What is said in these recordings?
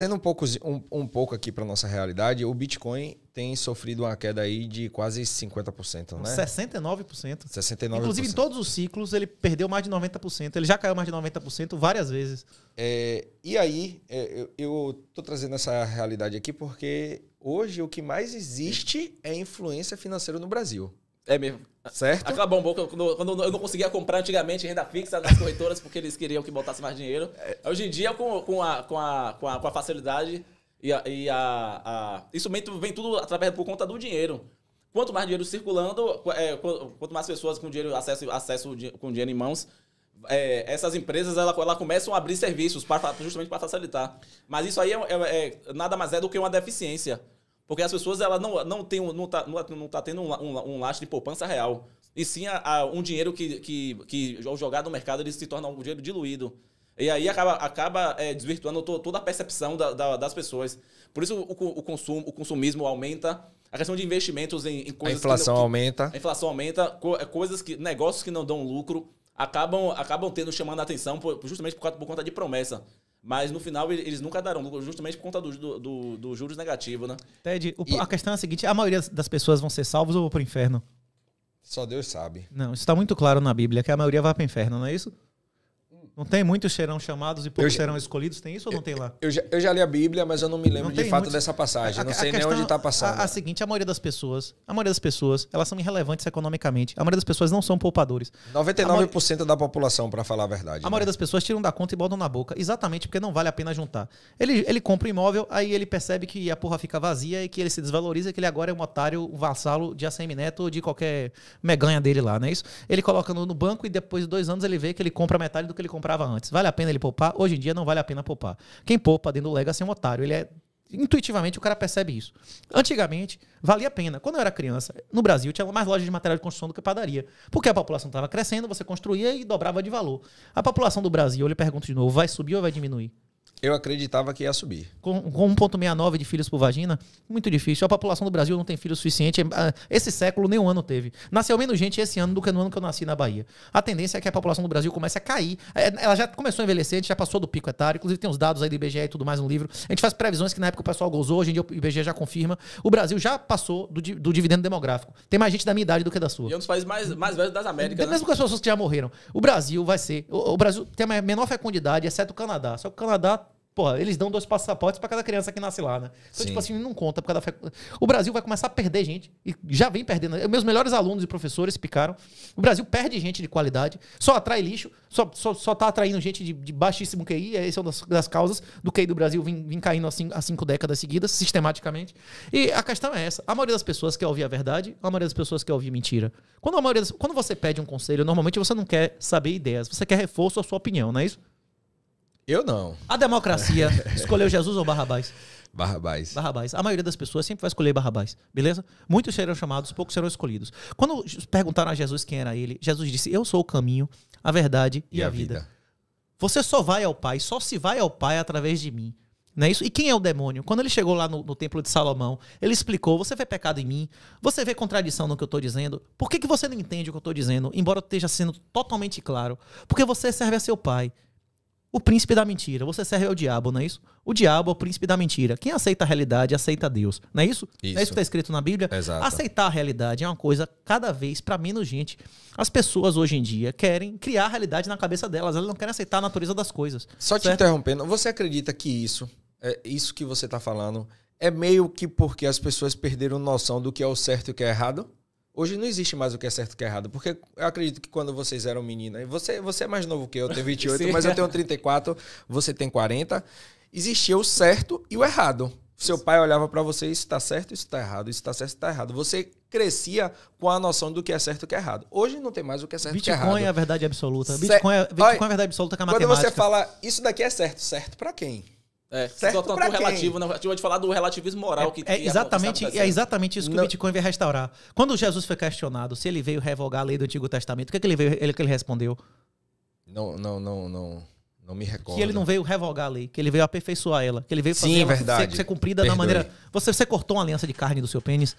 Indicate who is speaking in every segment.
Speaker 1: Tendo um pouco, um, um pouco aqui para nossa realidade, o Bitcoin tem sofrido uma queda aí de quase 50%, né?
Speaker 2: 69%.
Speaker 1: 69%. Inclusive, em
Speaker 2: todos os ciclos, ele perdeu mais de 90%. Ele já caiu mais de 90% várias vezes.
Speaker 1: É, e aí, é, eu estou trazendo essa realidade aqui porque hoje o que mais existe é influência financeira no Brasil. É mesmo. Certo? Acabou um pouco. Quando, quando eu não conseguia comprar antigamente renda
Speaker 3: fixa nas corretoras porque eles queriam que botasse mais dinheiro. É. Hoje em dia, com, com, a, com, a, com, a, com a facilidade e, a, e a, a, isso vem, vem tudo através por conta do dinheiro. Quanto mais dinheiro circulando, é, quanto mais pessoas com dinheiro acesso, acesso com dinheiro em mãos, é, essas empresas ela ela começam a abrir serviços para, justamente para facilitar. Mas isso aí é, é, é, nada mais é do que uma deficiência. Porque as pessoas ela não, não, tem, não, tá, não, tá tendo um, um, um laço de poupança real. E sim a, a, um dinheiro que, que, que, ao jogar no mercado, ele se torna um dinheiro diluído. E aí acaba, acaba é, desvirtuando to, toda a percepção da, da, das pessoas. Por isso o, o, consumo, o consumismo aumenta. A questão de investimentos em, em coisas. A inflação que, aumenta. Que, a inflação aumenta. Co, é, coisas que. Negócios que não dão lucro acabam, acabam tendo chamando a atenção por, justamente por, por conta de promessa. Mas no final eles nunca darão lucro, justamente por conta do, do, do juros negativo, né?
Speaker 2: Ted, o, e... a questão é a seguinte: a maioria das pessoas vão ser salvos ou vão pro inferno? Só Deus sabe. Não, isso está muito claro na Bíblia, que a maioria vai para o inferno, não é isso? Não tem muitos serão chamados e poucos já, serão escolhidos? Tem isso ou não tem lá?
Speaker 1: Eu já, eu já, li a Bíblia, mas eu não me lembro não de fato muitos, dessa passagem. A, não sei questão, nem onde está passada. A,
Speaker 2: a seguinte, a maioria das pessoas, a maioria das pessoas, elas são irrelevantes economicamente. A maioria das pessoas não são poupadores.
Speaker 1: 99% maioria, da população,
Speaker 2: para falar a verdade. A né? maioria das pessoas tiram da conta e botam na boca, exatamente porque não vale a pena juntar. Ele, ele compra um imóvel, aí ele percebe que a porra fica vazia e que ele se desvaloriza, que ele agora é um otário, um vassalo de ACM Neto ou de qualquer meganha dele lá, não é isso? Ele coloca no, no banco e depois de dois anos ele vê que ele compra metade do que ele compra comprava antes. Vale a pena ele poupar? Hoje em dia não vale a pena poupar. Quem poupa dentro do Legacy é um otário. Ele é intuitivamente o cara percebe isso. Antigamente, valia a pena. Quando eu era criança, no Brasil tinha mais lojas de material de construção do que padaria. Porque a população estava crescendo, você construía e dobrava de valor. A população do Brasil, eu lhe pergunto de novo, vai subir ou vai diminuir?
Speaker 1: Eu acreditava que ia subir.
Speaker 2: Com, com 1,69 de filhos por vagina, muito difícil. A população do Brasil não tem filhos suficiente. É, ah, esse século, nenhum ano teve. Nasceu menos gente esse ano do que no ano que eu nasci na Bahia. A tendência é que a população do Brasil comece a cair. É, ela já começou a envelhecer, a gente já passou do pico etário. Inclusive, tem os dados aí do IBGE e tudo mais no livro. A gente faz previsões que na época o pessoal gozou, hoje em dia o IBGE já confirma. O Brasil já passou do, do dividendo demográfico. Tem mais gente da minha idade do que da sua. E é
Speaker 3: um dos países mais, mais velhos das Américas. Tem né? Mesmo
Speaker 2: com as pessoas que já morreram. O Brasil vai ser. O, o Brasil tem a menor fecundidade, exceto o Canadá. Só que o Canadá Porra, eles dão dois passaportes para cada criança que nasce lá, né? Então, tipo Sim. tipo assim, não conta por causa da... O Brasil vai começar a perder gente. E já vem perdendo. Né? Meus melhores alunos e professores picaram. O Brasil perde gente de qualidade, só atrai lixo, só, só, só tá atraindo gente de, de baixíssimo QI. Essa é, é uma das, das causas do QI do Brasil vir caindo há cinco, há cinco décadas seguidas, sistematicamente. E a questão é essa. A maioria das pessoas quer ouvir a verdade, a maioria das pessoas quer ouvir mentira. Quando a maioria das... Quando você pede um conselho, normalmente você não quer saber ideias, você quer reforço à sua opinião, não é isso? Eu não. A democracia escolheu Jesus ou Barrabás? Barrabás. Barrabás. A maioria das pessoas sempre vai escolher Barrabás, beleza? Muitos serão chamados, poucos serão escolhidos. Quando perguntaram a Jesus quem era ele, Jesus disse: Eu sou o caminho, a verdade e, e a, vida. vida. Você só vai ao Pai, só se vai ao Pai através de mim. Não é isso? E quem é o demônio? Quando ele chegou lá no, no, templo de Salomão, ele explicou: você vê pecado em mim, você vê contradição no que eu estou dizendo. Por que, que você não entende o que eu estou dizendo, embora esteja sendo totalmente claro? Porque você serve a seu pai o príncipe da mentira. Você serve ao diabo, não é isso? O diabo é o príncipe da mentira. Quem aceita a realidade, aceita Deus. Não é isso? isso. Não é isso que está escrito na Bíblia? Exato. Aceitar a realidade é uma coisa cada vez para menos gente. As pessoas hoje em dia querem criar a realidade na cabeça delas. Elas não querem aceitar a natureza das coisas.
Speaker 1: Só certo? te interrompendo, você acredita que isso, é isso que você está falando, é meio que porque as pessoas perderam noção do que é o certo e o que é errado? Hoje não existe mais o que é certo e o que é errado, porque eu acredito que quando vocês eram meninas, você, você é mais novo que eu, eu tenho 28, mas eu tenho 34, você tem 40, existia o certo e o errado. Seu pai olhava para você, isso está certo, isso está errado, isso está certo, isso está errado. Você crescia com a noção do que é certo e o que é errado. Hoje não tem mais o que é certo e o que é errado. Bitcoin é a
Speaker 2: verdade absoluta. Bitcoin, é, Bitcoin é a verdade absoluta que a é Quando você
Speaker 1: fala, isso daqui é certo, certo para quem? É, certo tanto relativo,
Speaker 2: relativo,
Speaker 3: né? Eu de falar do relativismo moral é, que é exatamente É exatamente isso que não. o
Speaker 2: Bitcoin veio restaurar. Quando Jesus foi questionado se ele veio revogar a lei do Antigo Testamento, o que, é que ele veio, ele, que ele respondeu?
Speaker 1: Não, não, não, não. Não me recordo. Que ele não veio revogar a lei,
Speaker 2: que ele veio aperfeiçoar ela, que ele veio fazer Sim, verdade. Ser, ser cumprida Perdoe. da maneira. Você, você cortou uma aliança de carne do seu pênis?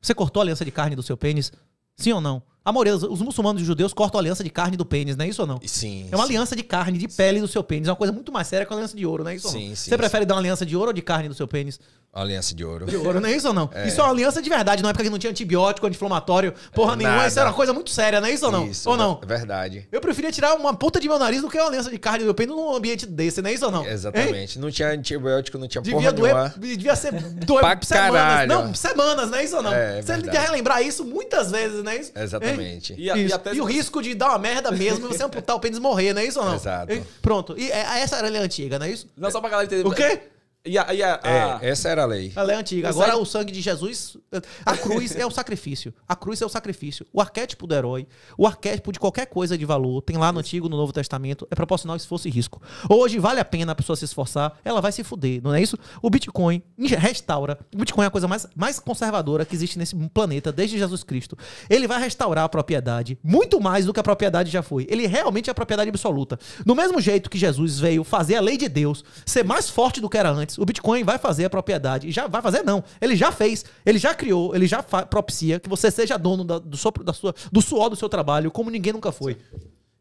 Speaker 2: Você cortou a aliança de carne do seu pênis? Sim ou não? A maioria, os muçulmanos e os judeus cortam a aliança de carne do pênis, não é isso ou não? Sim. É uma sim. aliança de carne, de pele do seu pênis. É uma coisa muito mais séria que uma aliança de ouro, não é isso sim, ou não? Sim, Você prefere dar uma aliança de ouro ou de carne do seu pênis? Aliança de ouro. De ouro, não é isso ou não? É. Isso é uma aliança de verdade, não é porque não tinha antibiótico, anti-inflamatório, porra é, nenhuma. Isso era é uma coisa muito séria, não é isso ou não? Isso, ou não?
Speaker 1: É verdade.
Speaker 2: Eu preferia tirar uma ponta de meu nariz do que uma aliança de carne do meu pênis num ambiente desse, não é isso ou não? Exatamente.
Speaker 1: Hein? Não tinha antibiótico, não tinha devia porra doer, nenhuma.
Speaker 2: Devia ser doer semanas. Caralho. Não,
Speaker 1: semanas, não é isso ou não? É, é Você tem que
Speaker 2: relembrar isso muitas vezes, não é isso? Exatamente. Hein? Exatamente. E, a, e, até... e, o risco de dar uma merda mesmo você amputar o pênis morrer, não é isso ou não? Exato. E, pronto. E é, essa era a antiga, não é isso? Não, só pra galera entender. O quê?
Speaker 1: E a, e a, é, a... É, essa era a lei. A lei
Speaker 2: é antiga. Agora o sangue de Jesus. A cruz é o sacrifício. A cruz é o sacrifício. O arquétipo do herói, o arquétipo de qualquer coisa de valor, tem lá no Antigo, no Novo Testamento, é proporcional esforço e risco. Hoje vale a pena a pessoa se esforçar, ela vai se fuder, não é isso? O Bitcoin restaura. O Bitcoin é a coisa mais, mais conservadora que existe nesse planeta desde Jesus Cristo. Ele vai restaurar a propriedade muito mais do que a propriedade já foi. Ele é realmente é a propriedade absoluta. no mesmo jeito que Jesus veio fazer a lei de Deus ser mais forte do que era antes o Bitcoin vai fazer a propriedade. já vai fazer, não. Ele já fez, ele já criou, ele já propicia que você seja dono da, do, da sua, do suor do seu trabalho, como ninguém nunca foi.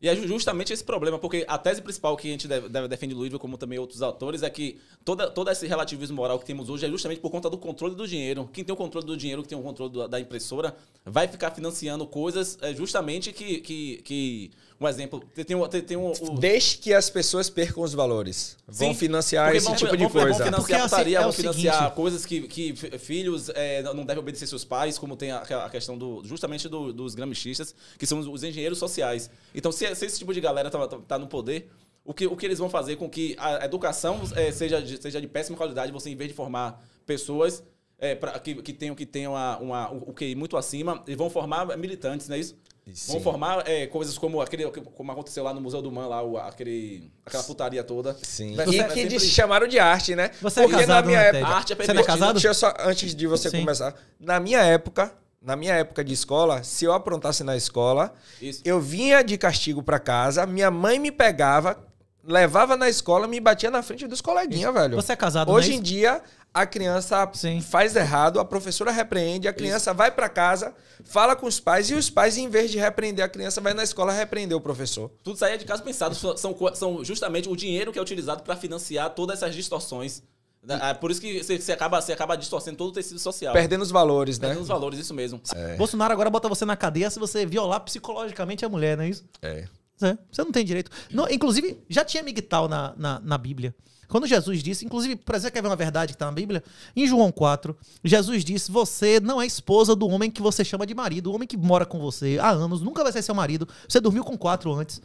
Speaker 3: E é justamente esse problema, porque a tese principal que a gente deve, defende Ludwig, como também outros autores, é que toda, todo esse relativismo moral que temos hoje é justamente por conta do controle do dinheiro. Quem tem o controle do dinheiro, que tem o controle do, da impressora, vai ficar financiando coisas é, justamente que, que, que um exemplo.
Speaker 1: Tem, um, tem, um, o... Deixe que as pessoas percam os valores. Sim, vão financiar esse vão, tipo vão, de coisa. Vão financiar porque é putaria, é vão financiar seguinte.
Speaker 3: coisas que, que filhos é, não devem obedecer seus pais, como tem a, a questão do, justamente do, dos gramichistas, que são os engenheiros sociais. Então, se, se esse tipo de galera tá, tá no poder, o que, o que eles vão fazer com que a educação é, seja, de, seja de péssima qualidade, você, em vez de formar pessoas é, pra, que, que tenham, que tenham a uma, o QI muito acima, eles vão formar militantes, não é isso? Sim. Vão formar é, coisas como aquele como aconteceu lá no Museu do Man, lá, o, aquele, aquela putaria toda. Sim. Mas, e que sempre...
Speaker 1: chamaram de arte, né? Você é Porque é casado, na minha né, época. arte é Você é casado? só, antes de você Sim. começar. Na minha época, na minha época de escola, se eu aprontasse na escola, Isso. eu vinha de castigo para casa, minha mãe me pegava, levava na escola, me batia na frente dos coleguinhas, velho. Você é casado, Hoje né? em dia, a criança Sim. faz errado, a professora repreende, a criança Isso. vai para casa, fala com os pais e os pais, em vez de repreender a criança, vai na escola repreender o professor. Tudo
Speaker 3: saía de caso pensado, são, são justamente o dinheiro que é utilizado para financiar todas essas distorções é por isso que você, você, acaba, você acaba distorcendo todo o tecido social. Perdendo
Speaker 1: os valores, né? Perdendo os
Speaker 3: valores, isso mesmo.
Speaker 1: É.
Speaker 2: Bolsonaro agora bota você na cadeia se você violar psicologicamente a mulher, não é isso? É. é. Você não tem direito. Não, inclusive, já tinha migtal na, na, na Bíblia. Quando Jesus disse, inclusive, para você quer ver uma verdade que está na Bíblia? Em João 4, Jesus disse: Você não é esposa do homem que você chama de marido, o homem que mora com você há anos, nunca vai ser seu marido. Você dormiu com quatro antes.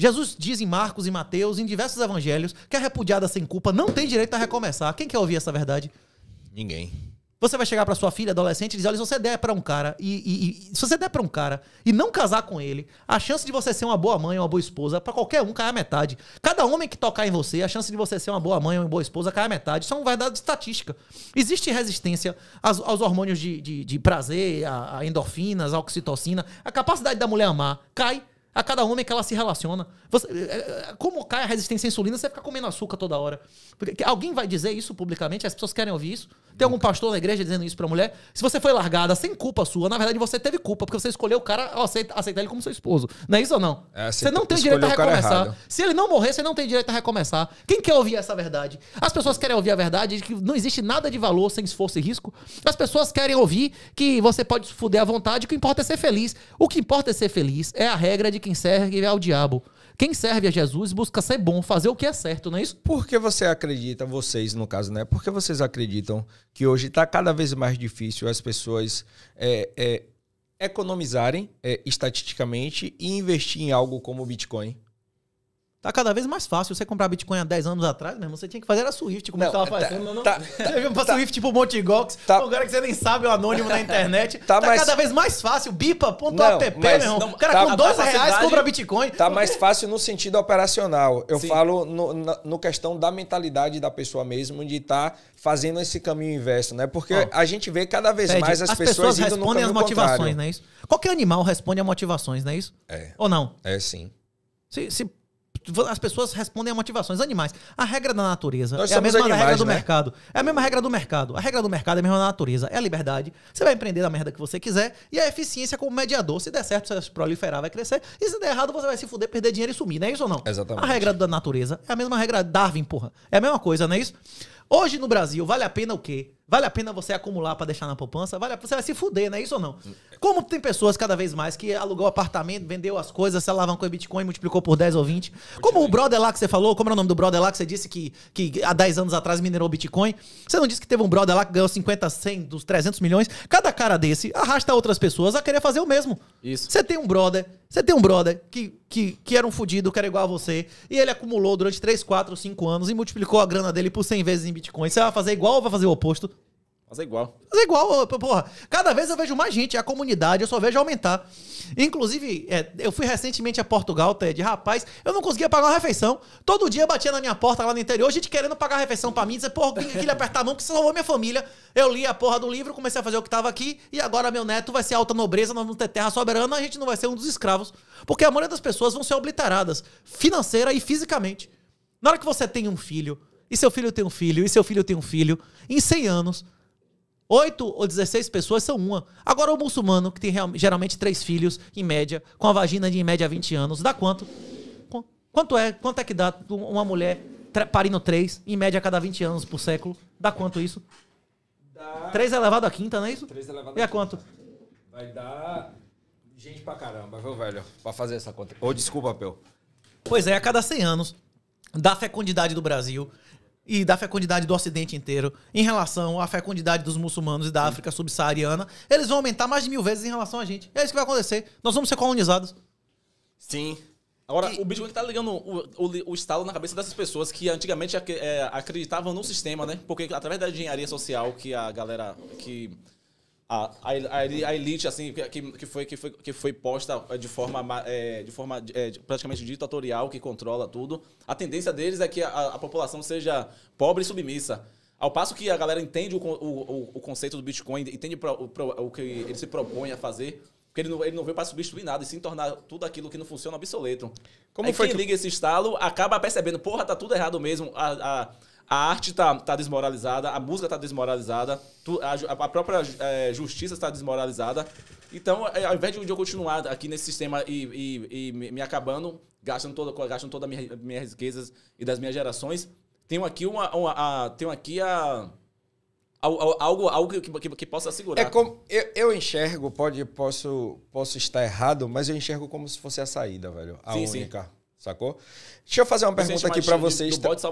Speaker 2: Jesus diz em Marcos e Mateus, em diversos evangelhos, que a repudiada sem culpa não tem direito a recomeçar. Quem quer ouvir essa verdade? Ninguém. Você vai chegar para sua filha adolescente e dizer: olha, se você der para um cara e, e, e se você der para um cara e não casar com ele, a chance de você ser uma boa mãe ou uma boa esposa para qualquer um cai a metade. Cada homem que tocar em você, a chance de você ser uma boa mãe ou uma boa esposa cai a metade. Isso é uma verdade estatística. Existe resistência aos, aos hormônios de, de, de prazer, a, a endorfinas, a oxitocina. A capacidade da mulher amar cai a cada homem que ela se relaciona. Você, é, é, é, como cai a resistência à insulina, você fica comendo açúcar toda hora. Porque, alguém vai dizer isso publicamente? As pessoas querem ouvir isso? Tem algum pastor na igreja dizendo isso pra mulher? Se você foi largada sem culpa sua, na verdade você teve culpa, porque você escolheu o cara, ó, aceitar ele como seu esposo. Não é isso ou não?
Speaker 1: É, você não tem direito a recomeçar.
Speaker 2: Se ele não morrer, você não tem direito a recomeçar. Quem quer ouvir essa verdade? As pessoas querem ouvir a verdade de que não existe nada de valor sem esforço e risco. As pessoas querem ouvir que você pode se fuder à vontade, o que importa é ser feliz. O que importa é ser feliz é a regra de quem serve ao é
Speaker 1: diabo. Quem serve a Jesus busca ser bom, fazer o que é certo, não é isso? Por que você acredita, vocês no caso, né? Por que vocês acreditam que hoje está cada vez mais difícil as pessoas é, é, economizarem é, estatisticamente e investir em algo como
Speaker 2: o Bitcoin? Tá cada vez mais fácil. Você comprar Bitcoin há 10 anos atrás, irmão, você tinha que fazer era Swift, como é não, tava tá, fazendo. Tá, não, tá, você viu pra tá, Swift pro Montigox, tá, um cara que você nem sabe, o é anônimo na internet. Tá, tá mais, cada vez mais fácil. Bipa.app, meu irmão. Não, o cara tá, com 2 reais compra
Speaker 1: Bitcoin. Tá mais fácil no sentido operacional. Eu Sim. falo no, no questão da mentalidade da pessoa mesmo, de estar tá fazendo esse caminho inverso, né? Porque oh. a gente vê cada vez Pede, mais as, as pessoas, pessoas respondem às motivações, contrário. não
Speaker 2: é isso? Qualquer animal responde a motivações, não é isso? É. Ou não? É sim. Se, se as pessoas respondem a motivações animais. A regra da natureza Nós é a mesma animais, regra do né? mercado. É a mesma regra do mercado. A regra do mercado é a mesma da natureza. É a liberdade. Você vai empreender da merda que você quiser e a eficiência como mediador. Se der certo, você vai proliferar, vai crescer. E se der errado, você vai se fuder, perder dinheiro e sumir. Não é isso ou não? Exatamente. A regra da natureza é a mesma regra Darwin, porra. É a mesma coisa, não é isso? Hoje no Brasil, vale a pena o quê? Vale a pena você acumular para deixar na poupança? Vale a... Você vai se fuder, não é isso ou não? Como tem pessoas cada vez mais que alugou apartamento, vendeu as coisas, se alavancou em Bitcoin, multiplicou por 10 ou 20. Como o brother lá que você falou, como era o nome do brother lá que você disse que, que há 10 anos atrás minerou Bitcoin? Você não disse que teve um brother lá que ganhou 50, 100, dos 300 milhões? Cada cara desse arrasta outras pessoas a querer fazer o mesmo. Isso. Você tem um brother, você tem um brother que, que, que era um fudido, que era igual a você, e ele acumulou durante 3, 4, 5 anos e multiplicou a grana dele por 100 vezes em Bitcoin. Você vai fazer igual ou vai fazer o oposto? Mas é igual. Mas é igual, porra. Cada vez eu vejo mais gente, a comunidade, eu só vejo aumentar. Inclusive, é, eu fui recentemente a Portugal, Ted, rapaz, eu não conseguia pagar uma refeição. Todo dia batia na minha porta lá no interior, gente querendo pagar a refeição pra mim, dizer, porra, que ele apertar a mão, que salvou minha família. Eu li a porra do livro, comecei a fazer o que tava aqui, e agora meu neto vai ser alta nobreza, nós vamos ter terra soberana, a gente não vai ser um dos escravos. Porque a maioria das pessoas vão ser obliteradas, financeira e fisicamente. Na hora que você tem um filho, e seu filho tem um filho, e seu filho tem um filho, em 100 anos 8 ou 16 pessoas são uma. Agora, o muçulmano, que tem geralmente três filhos, em média, com a vagina de em média 20 anos, dá quanto? Quanto é? Quanto é que dá uma mulher parindo três em média, a cada 20 anos por século? Dá quanto isso? Dá... Três elevado a quinta, não é isso? três elevado a E quanto?
Speaker 1: Vai dar gente pra caramba, viu, velho? Pra fazer essa conta. Ou oh, desculpa, Pel.
Speaker 2: Pois é, a cada 100 anos da fecundidade do Brasil, e da fecundidade do Ocidente inteiro em relação à fecundidade dos muçulmanos e da África subsaariana, eles vão aumentar mais de mil vezes em relação a gente. É isso que vai acontecer. Nós vamos ser colonizados. Sim.
Speaker 3: Agora, e... o Bitcoin tá ligando o, o, o, estalo na cabeça dessas pessoas que antigamente é, acreditavam no sistema, né? Porque através da engenharia social que a galera que a, a, a elite assim que, que, foi, que, foi, que foi posta eh, de forma, é, de forma é, praticamente ditatorial que controla tudo a tendência deles é que a, a, população seja pobre e submissa ao passo que a galera entende o, o, o conceito do Bitcoin entende pro, pro, o que ele se propõe a fazer porque ele não, ele não veio para substituir nada e sim tornar tudo aquilo que não funciona obsoleto. Como Aí foi quem que... liga esse estalo acaba percebendo, porra, tá tudo errado mesmo. A, a, a arte está tá desmoralizada, a música está desmoralizada, a, a própria é, justiça está desmoralizada. Então, é, ao invés de eu continuar aqui nesse sistema e, e, e me acabando, gastando toda, gastando toda minha, minhas riquezas e das minhas gerações, tenho aqui uma, uma a, tenho aqui a algo, algo que, que, que, possa segurar. É
Speaker 1: como, eu, eu, enxergo, pode, posso, posso estar errado, mas eu enxergo como se fosse a saída, velho. A sim, única. Sim. Sacou? Deixa eu fazer uma pergunta aqui para vocês. Do, do